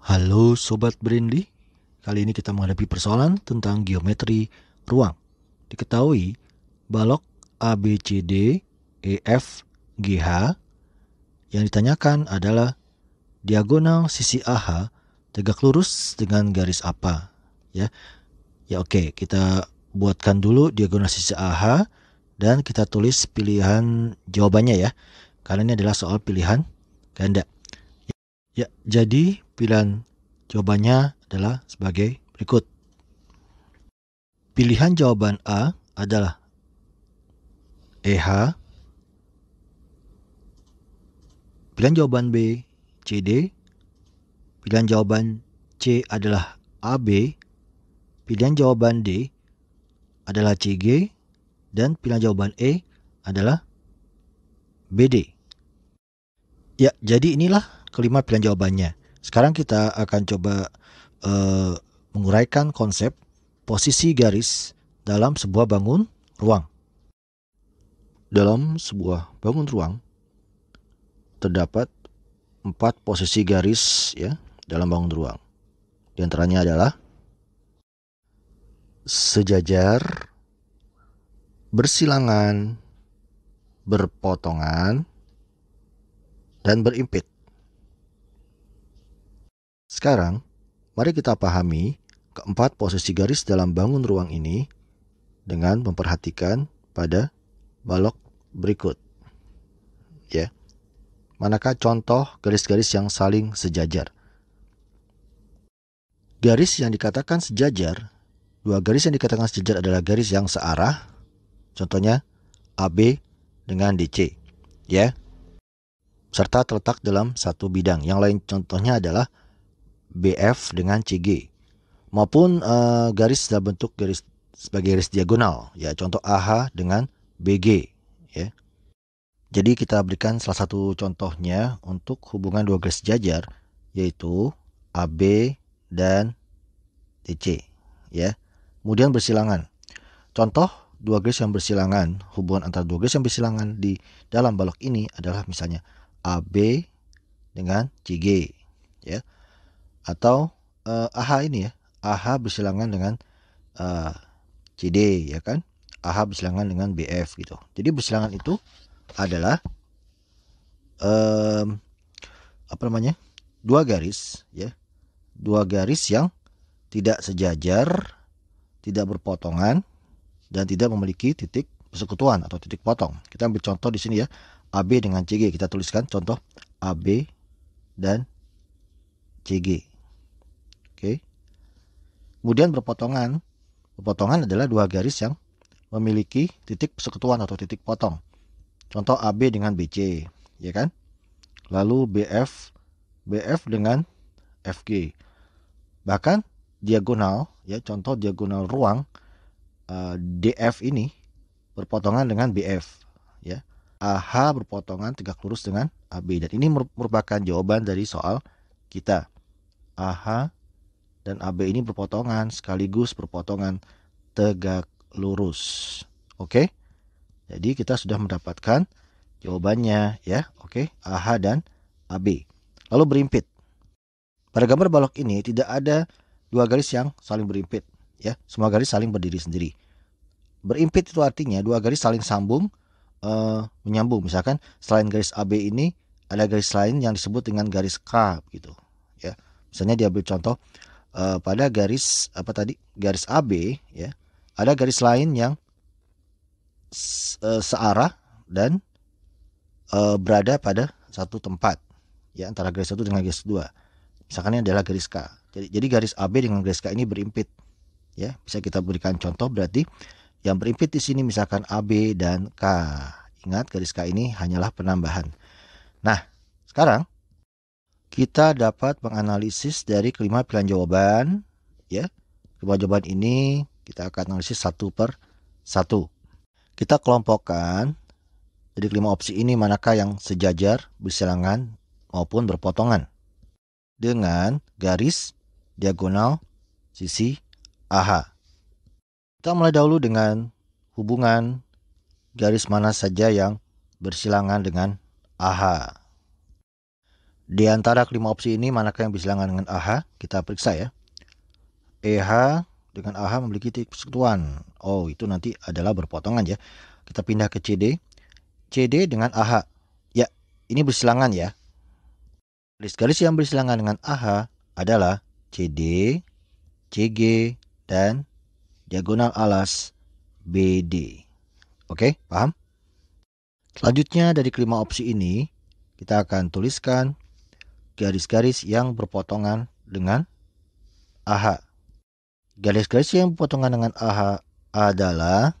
Halo Sobat Brindy, kali ini kita menghadapi persoalan tentang geometri ruang. Diketahui balok ABCD EF GH yang ditanyakan adalah diagonal sisi AH tegak lurus dengan garis apa ya Ya oke, okay, kita buatkan dulu diagonal sisi AH dan kita tulis pilihan jawabannya ya. Karena ini adalah soal pilihan ganda. Ya, jadi pilihan jawabannya adalah sebagai berikut. Pilihan jawaban A adalah EH. Pilihan jawaban B CD. Pilihan jawaban C adalah AB Pilihan jawaban D adalah CG dan pilihan jawaban E adalah BD. Ya, jadi inilah kelima pilihan jawabannya. Sekarang kita akan coba uh, menguraikan konsep posisi garis dalam sebuah bangun ruang. Dalam sebuah bangun ruang terdapat empat posisi garis ya dalam bangun ruang. Di antaranya adalah sejajar, bersilangan, berpotongan, dan berimpit. Sekarang, mari kita pahami keempat posisi garis dalam bangun ruang ini dengan memperhatikan pada balok berikut. Ya. Manakah contoh garis-garis yang saling sejajar? Garis yang dikatakan sejajar Dua garis yang dikatakan sejajar adalah garis yang searah. Contohnya AB dengan DC, ya. Serta terletak dalam satu bidang. Yang lain contohnya adalah BF dengan CG maupun uh, garis dalam bentuk garis sebagai garis diagonal, ya. Contoh AH dengan BG, ya. Jadi kita berikan salah satu contohnya untuk hubungan dua garis sejajar yaitu AB dan DC, ya kemudian bersilangan. Contoh dua garis yang bersilangan, hubungan antara dua garis yang bersilangan di dalam balok ini adalah misalnya AB dengan CG ya. Atau eh, AH ini ya, AH bersilangan dengan eh, CD ya kan. AH bersilangan dengan BF gitu. Jadi bersilangan itu adalah eh, apa namanya? dua garis ya. Dua garis yang tidak sejajar tidak berpotongan dan tidak memiliki titik persekutuan atau titik potong. Kita ambil contoh di sini ya. AB dengan CG kita tuliskan contoh AB dan CG. Oke. Kemudian berpotongan. Berpotongan adalah dua garis yang memiliki titik persekutuan atau titik potong. Contoh AB dengan BC, ya kan? Lalu BF BF dengan FG. Bahkan diagonal ya contoh diagonal ruang uh, eh, DF ini berpotongan dengan BF ya. AH berpotongan tegak lurus dengan AB dan ini merupakan jawaban dari soal kita. AH dan AB ini berpotongan sekaligus berpotongan tegak lurus. Oke. Jadi kita sudah mendapatkan jawabannya ya. Oke, AH dan AB. Lalu berimpit. Pada gambar balok ini tidak ada dua garis yang saling berimpit ya semua garis saling berdiri sendiri berimpit itu artinya dua garis saling sambung uh, menyambung misalkan selain garis AB ini ada garis lain yang disebut dengan garis K gitu ya misalnya diambil contoh uh, pada garis apa tadi garis AB ya ada garis lain yang se eh, searah dan uh, berada pada satu tempat ya antara garis satu dengan garis dua Misalkan ini adalah garis K. Jadi, jadi garis AB dengan garis K ini berimpit. Ya, bisa kita berikan contoh berarti yang berimpit di sini misalkan AB dan K. Ingat garis K ini hanyalah penambahan. Nah, sekarang kita dapat menganalisis dari kelima pilihan jawaban ya kelima jawaban ini kita akan analisis satu per satu kita kelompokkan jadi kelima opsi ini manakah yang sejajar bersilangan maupun berpotongan dengan garis diagonal sisi AH. Kita mulai dahulu dengan hubungan garis mana saja yang bersilangan dengan AH. Di antara kelima opsi ini manakah yang bersilangan dengan AH? Kita periksa ya. EH dengan AH memiliki titik persekutuan. Oh, itu nanti adalah berpotongan ya. Kita pindah ke CD. CD dengan AH. Ya, ini bersilangan ya. Garis-garis yang bersilangan dengan AH adalah CD, CG, dan diagonal alas BD. Oke, paham? Selanjutnya dari kelima opsi ini, kita akan tuliskan garis-garis yang berpotongan dengan AH. Garis-garis yang berpotongan dengan AH adalah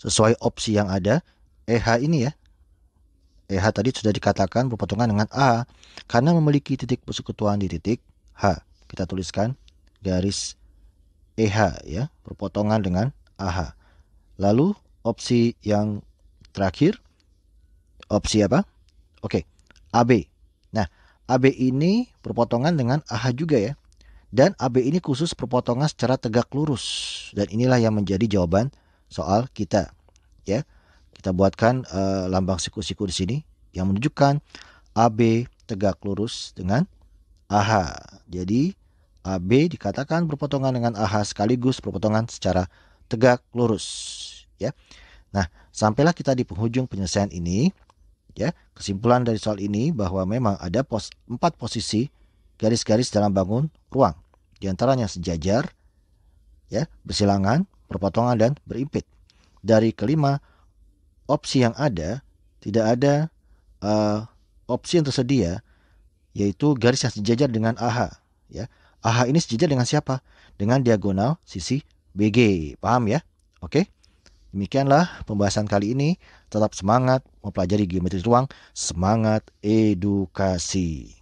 sesuai opsi yang ada, EH ini ya, EH tadi sudah dikatakan berpotongan dengan A karena memiliki titik persekutuan di titik H. Kita tuliskan garis EH ya, berpotongan dengan AH. Lalu opsi yang terakhir opsi apa? Oke, AB. Nah, AB ini berpotongan dengan AH juga ya. Dan AB ini khusus perpotongan secara tegak lurus dan inilah yang menjadi jawaban soal kita ya. Kita buatkan uh, lambang siku-siku di sini yang menunjukkan AB tegak lurus dengan AH. Jadi AB dikatakan berpotongan dengan AH sekaligus berpotongan secara tegak lurus, ya. Nah, sampailah kita di penghujung penyelesaian ini, ya. Kesimpulan dari soal ini bahwa memang ada pos, empat posisi garis-garis dalam bangun ruang, di antaranya sejajar, ya, bersilangan, berpotongan dan berimpit. Dari kelima opsi yang ada tidak ada uh, opsi yang tersedia yaitu garis yang sejajar dengan AH ya. AH ini sejajar dengan siapa? Dengan diagonal sisi BG. Paham ya? Oke. Demikianlah pembahasan kali ini. Tetap semangat mempelajari geometri ruang, semangat edukasi.